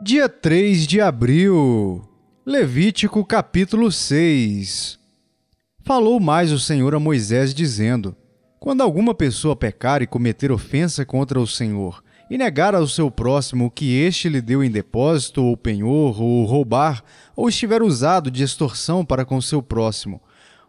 Dia 3 de abril, Levítico capítulo 6. Falou mais o Senhor a Moisés, dizendo: Quando alguma pessoa pecar e cometer ofensa contra o Senhor, e negar ao seu próximo o que este lhe deu em depósito ou penhor, ou roubar, ou estiver usado de extorsão para com seu próximo,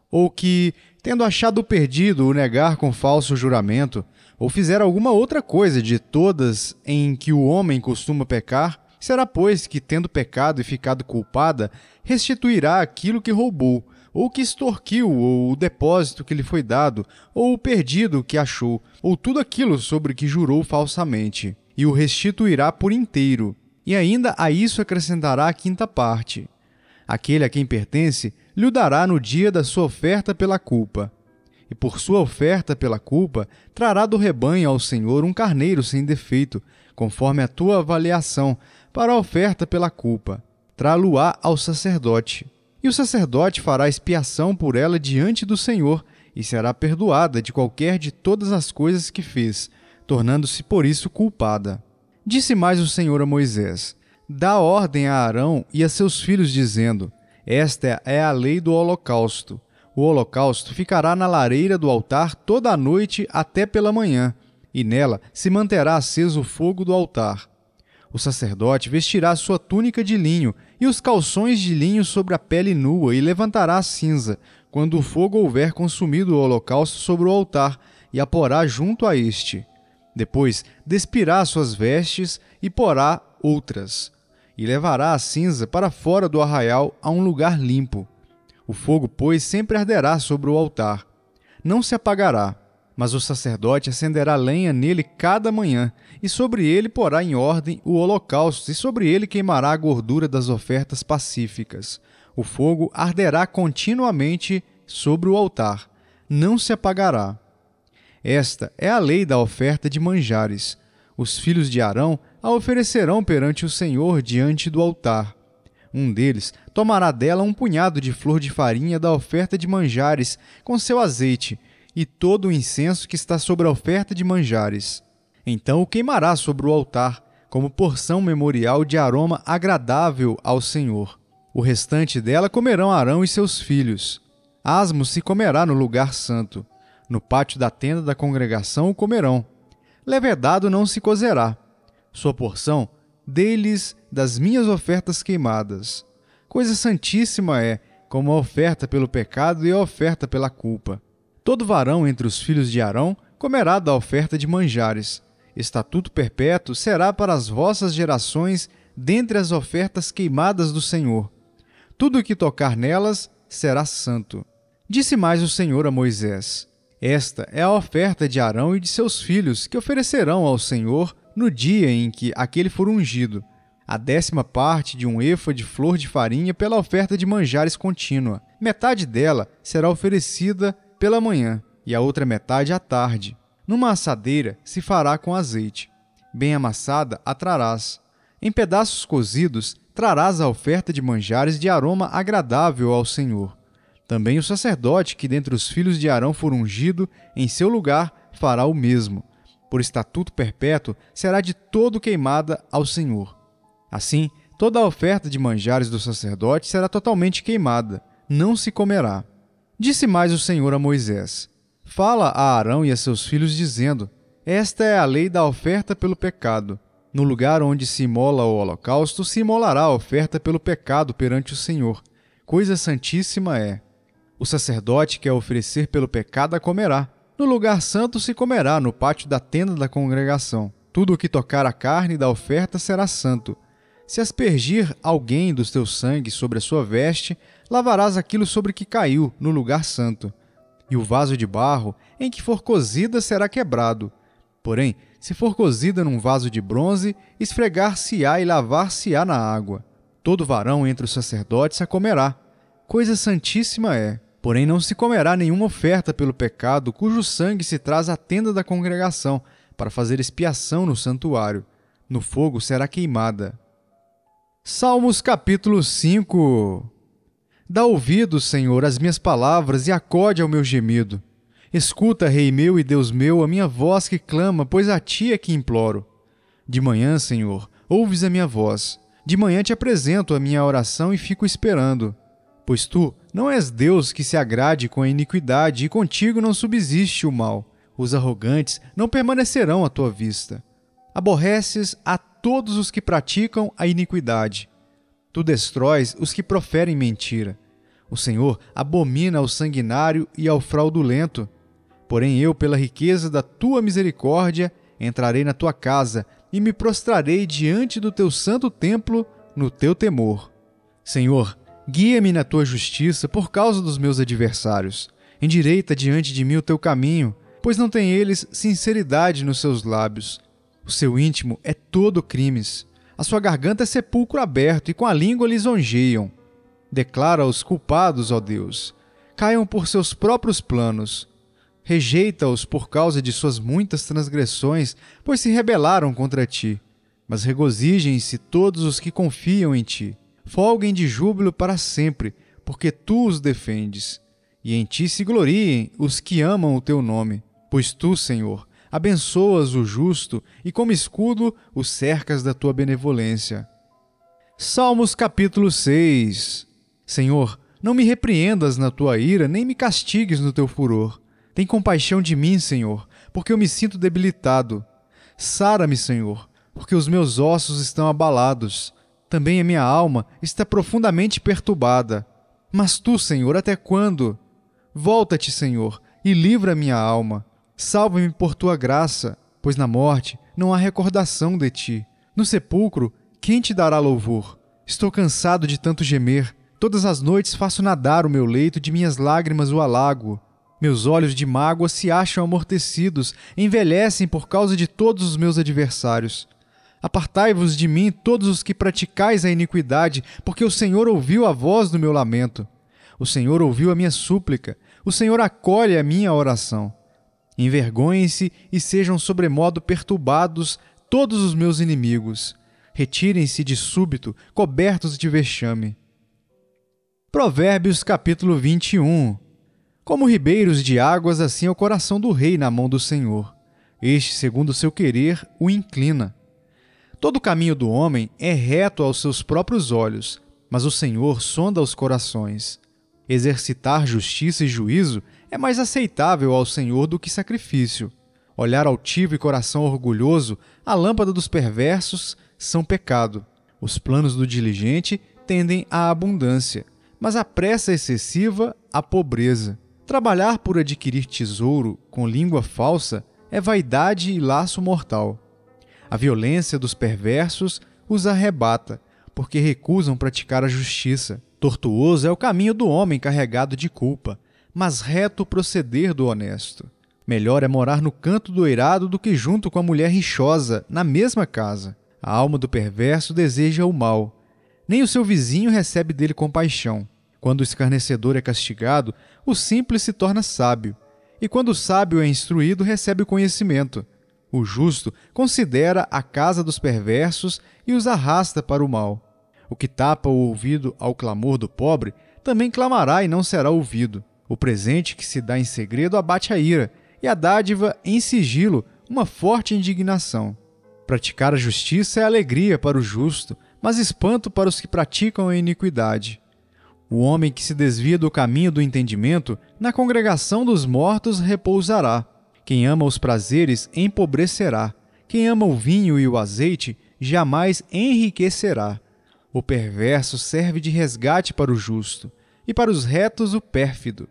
ou que, tendo achado perdido, o negar com falso juramento, ou fizer alguma outra coisa de todas em que o homem costuma pecar, Será, pois, que, tendo pecado e ficado culpada, restituirá aquilo que roubou, ou que extorquiu, ou o depósito que lhe foi dado, ou o perdido que achou, ou tudo aquilo sobre que jurou falsamente, e o restituirá por inteiro, e ainda a isso acrescentará a quinta parte. Aquele a quem pertence lhe dará no dia da sua oferta pela culpa. E por sua oferta pela culpa, trará do rebanho ao Senhor um carneiro sem defeito, conforme a tua avaliação, para a oferta pela culpa. Trá-lo-á ao sacerdote. E o sacerdote fará expiação por ela diante do Senhor, e será perdoada de qualquer de todas as coisas que fez, tornando-se por isso culpada. Disse mais o Senhor a Moisés: Dá ordem a Arão e a seus filhos, dizendo: Esta é a lei do holocausto. O holocausto ficará na lareira do altar toda a noite até pela manhã, e nela se manterá aceso o fogo do altar. O sacerdote vestirá sua túnica de linho e os calções de linho sobre a pele nua e levantará a cinza, quando o fogo houver consumido o holocausto sobre o altar, e a porá junto a este. Depois despirá suas vestes e porá outras, e levará a cinza para fora do arraial a um lugar limpo. O fogo, pois, sempre arderá sobre o altar. Não se apagará, mas o sacerdote acenderá lenha nele cada manhã, e sobre ele porá em ordem o holocausto, e sobre ele queimará a gordura das ofertas pacíficas. O fogo arderá continuamente sobre o altar, não se apagará. Esta é a lei da oferta de manjares. Os filhos de Arão a oferecerão perante o Senhor diante do altar. Um deles tomará dela um punhado de flor de farinha da oferta de manjares com seu azeite e todo o incenso que está sobre a oferta de manjares. Então o queimará sobre o altar, como porção memorial de aroma agradável ao Senhor. O restante dela comerão Arão e seus filhos. Asmo se comerá no lugar santo. No pátio da tenda da congregação o comerão. Levedado não se cozerá. Sua porção, deles das minhas ofertas queimadas. Coisa santíssima é, como a oferta pelo pecado e a oferta pela culpa. Todo varão entre os filhos de Arão comerá da oferta de manjares. Estatuto perpétuo será para as vossas gerações dentre as ofertas queimadas do Senhor. Tudo o que tocar nelas será santo. Disse mais o Senhor a Moisés: Esta é a oferta de Arão e de seus filhos que oferecerão ao Senhor no dia em que aquele for ungido, a décima parte de um efa de flor de farinha pela oferta de manjares contínua. Metade dela será oferecida pela manhã e a outra metade à tarde. Numa assadeira se fará com azeite. Bem amassada a trarás. Em pedaços cozidos trarás a oferta de manjares de aroma agradável ao Senhor. Também o sacerdote que dentre os filhos de Arão for ungido, em seu lugar fará o mesmo. Por estatuto perpétuo, será de todo queimada ao Senhor. Assim, toda a oferta de manjares do sacerdote será totalmente queimada, não se comerá. Disse mais o Senhor a Moisés: Fala a Arão e a seus filhos, dizendo: Esta é a lei da oferta pelo pecado. No lugar onde se imola o holocausto, se imolará a oferta pelo pecado perante o Senhor. Coisa santíssima é. O sacerdote que a oferecer pelo pecado a comerá. No lugar santo se comerá, no pátio da tenda da congregação. Tudo o que tocar a carne da oferta será santo. Se aspergir alguém do teu sangue sobre a sua veste, lavarás aquilo sobre que caiu no lugar santo. E o vaso de barro em que for cozida será quebrado. Porém, se for cozida num vaso de bronze, esfregar-se-á e lavar-se-á na água. Todo varão entre os sacerdotes a comerá. Coisa santíssima é. Porém, não se comerá nenhuma oferta pelo pecado cujo sangue se traz à tenda da congregação, para fazer expiação no santuário. No fogo será queimada. Salmos capítulo 5 Dá ouvido, Senhor, às minhas palavras e acode ao meu gemido. Escuta, Rei meu e Deus meu, a minha voz que clama, pois a ti é que imploro. De manhã, Senhor, ouves a minha voz. De manhã te apresento a minha oração e fico esperando. Pois tu não és Deus que se agrade com a iniquidade e contigo não subsiste o mal. Os arrogantes não permanecerão à tua vista. Aborreces a todos os que praticam a iniquidade. Tu destróis os que proferem mentira. O Senhor abomina ao sanguinário e ao fraudulento. Porém, eu, pela riqueza da tua misericórdia, entrarei na tua casa e me prostrarei diante do teu santo templo no teu temor. Senhor, guia-me na tua justiça por causa dos meus adversários. Endireita diante de mim o teu caminho, pois não têm eles sinceridade nos seus lábios. O seu íntimo é todo crimes. A sua garganta é sepulcro aberto e com a língua lisonjeiam. Declara os culpados, ó Deus. Caiam por seus próprios planos. Rejeita-os por causa de suas muitas transgressões, pois se rebelaram contra ti. Mas regozijem-se todos os que confiam em ti. Folguem de júbilo para sempre, porque tu os defendes. E em ti se gloriem os que amam o teu nome. Pois tu, Senhor, abençoas o justo e como escudo o cercas da tua benevolência. Salmos capítulo 6 Senhor, não me repreendas na tua ira, nem me castigues no teu furor. Tem compaixão de mim, Senhor, porque eu me sinto debilitado. Sara-me, Senhor, porque os meus ossos estão abalados. Também a minha alma está profundamente perturbada. Mas tu, Senhor, até quando? Volta-te, Senhor, e livra minha alma. Salva-me por tua graça, pois na morte não há recordação de ti. No sepulcro, quem te dará louvor? Estou cansado de tanto gemer. Todas as noites faço nadar o meu leito, de minhas lágrimas o alago. Meus olhos de mágoa se acham amortecidos, envelhecem por causa de todos os meus adversários. Apartai-vos de mim todos os que praticais a iniquidade, porque o Senhor ouviu a voz do meu lamento. O Senhor ouviu a minha súplica, o Senhor acolhe a minha oração. Envergonhem-se e sejam sobremodo perturbados todos os meus inimigos. Retirem-se de súbito, cobertos de vexame. Provérbios capítulo 21 Como ribeiros de águas, assim é o coração do rei na mão do Senhor. Este, segundo o seu querer, o inclina. Todo o caminho do homem é reto aos seus próprios olhos, mas o Senhor sonda os corações. Exercitar justiça e juízo é mais aceitável ao Senhor do que sacrifício. Olhar altivo e coração orgulhoso, a lâmpada dos perversos, são pecado. Os planos do diligente tendem à abundância, mas a pressa excessiva à pobreza. Trabalhar por adquirir tesouro com língua falsa é vaidade e laço mortal. A violência dos perversos os arrebata, porque recusam praticar a justiça. Tortuoso é o caminho do homem carregado de culpa, mas reto o proceder do honesto. Melhor é morar no canto do eirado do que junto com a mulher rixosa, na mesma casa. A alma do perverso deseja o mal. Nem o seu vizinho recebe dele compaixão. Quando o escarnecedor é castigado, o simples se torna sábio. E quando o sábio é instruído, recebe conhecimento. O justo considera a casa dos perversos e os arrasta para o mal. O que tapa o ouvido ao clamor do pobre também clamará e não será ouvido. O presente que se dá em segredo abate a ira, e a dádiva em sigilo, uma forte indignação. Praticar a justiça é alegria para o justo, mas espanto para os que praticam a iniquidade. O homem que se desvia do caminho do entendimento, na congregação dos mortos repousará. Quem ama os prazeres empobrecerá. Quem ama o vinho e o azeite jamais enriquecerá. O perverso serve de resgate para o justo, e para os retos o pérfido.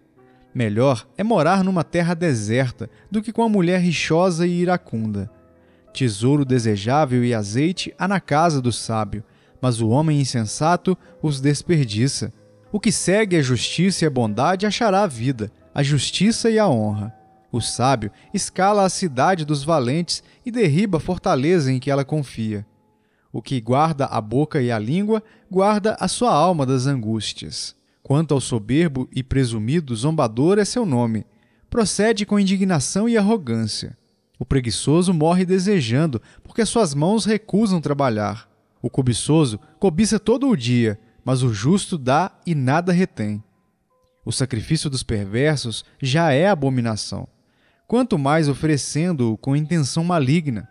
Melhor é morar numa terra deserta do que com a mulher rixosa e iracunda. Tesouro desejável e azeite há na casa do sábio, mas o homem insensato os desperdiça. O que segue a justiça e a bondade achará a vida, a justiça e a honra. O sábio escala a cidade dos valentes e derriba a fortaleza em que ela confia. O que guarda a boca e a língua, guarda a sua alma das angústias. Quanto ao soberbo e presumido, zombador é seu nome. Procede com indignação e arrogância. O preguiçoso morre desejando, porque suas mãos recusam trabalhar. O cobiçoso cobiça todo o dia, mas o justo dá e nada retém. O sacrifício dos perversos já é abominação, quanto mais oferecendo-o com intenção maligna.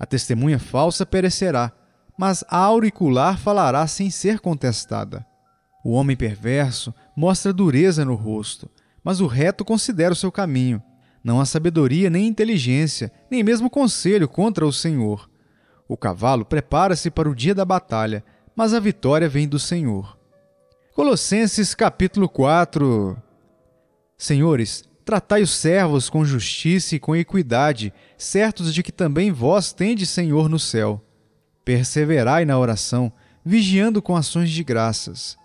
A testemunha falsa perecerá, mas a auricular falará sem ser contestada. O homem perverso mostra dureza no rosto, mas o reto considera o seu caminho. Não há sabedoria nem inteligência, nem mesmo conselho contra o Senhor. O cavalo prepara-se para o dia da batalha, mas a vitória vem do Senhor. Colossenses capítulo 4 Senhores, tratai os servos com justiça e com equidade, certos de que também vós tendes Senhor no céu. Perseverai na oração, vigiando com ações de graças.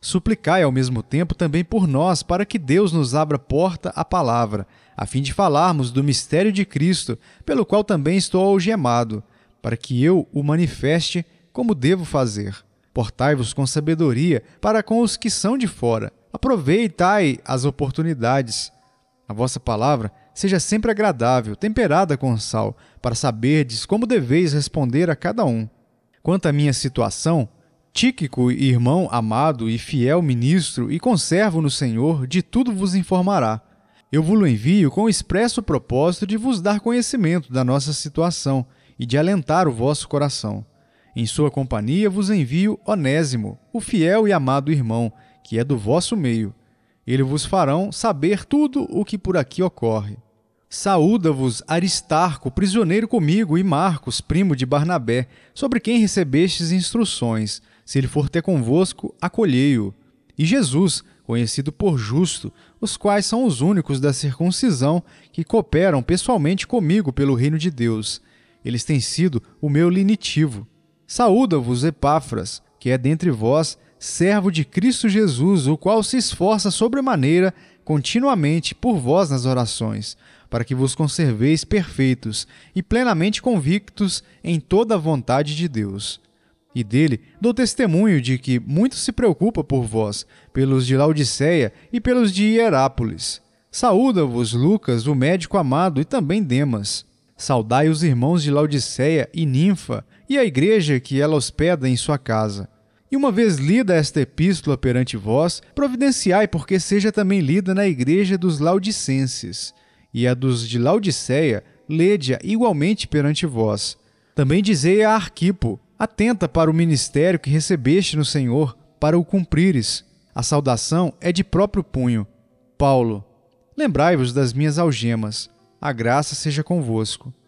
Suplicai ao mesmo tempo também por nós, para que Deus nos abra porta à palavra, a fim de falarmos do mistério de Cristo, pelo qual também estou algemado, para que eu o manifeste como devo fazer. Portai-vos com sabedoria para com os que são de fora. Aproveitai as oportunidades. A vossa palavra seja sempre agradável, temperada com sal, para saberdes como deveis responder a cada um. Quanto à minha situação, Tíquico, irmão amado e fiel ministro e conservo no Senhor, de tudo vos informará. Eu vos envio com o expresso propósito de vos dar conhecimento da nossa situação e de alentar o vosso coração. Em sua companhia vos envio Onésimo, o fiel e amado irmão, que é do vosso meio ele vos farão saber tudo o que por aqui ocorre. Saúda-vos Aristarco, prisioneiro comigo, e Marcos, primo de Barnabé, sobre quem recebestes instruções. Se ele for ter convosco, acolhei-o. E Jesus, conhecido por justo, os quais são os únicos da circuncisão que cooperam pessoalmente comigo pelo reino de Deus. Eles têm sido o meu linitivo. Saúda-vos, Epáfras, que é dentre vós servo de Cristo Jesus, o qual se esforça sobremaneira continuamente por vós nas orações, para que vos conserveis perfeitos e plenamente convictos em toda a vontade de Deus. E dele dou testemunho de que muito se preocupa por vós, pelos de Laodiceia e pelos de Hierápolis. Saúda-vos Lucas, o médico amado, e também Demas. Saudai os irmãos de Laodiceia e Ninfa, e a igreja que ela hospeda em sua casa. E uma vez lida esta epístola perante vós, providenciai porque seja também lida na igreja dos Laodicenses, e a dos de Laodiceia, lede-a igualmente perante vós. Também dizei a Arquipo: atenta para o ministério que recebeste no Senhor, para o cumprires. A saudação é de próprio punho. Paulo, lembrai-vos das minhas algemas. A graça seja convosco.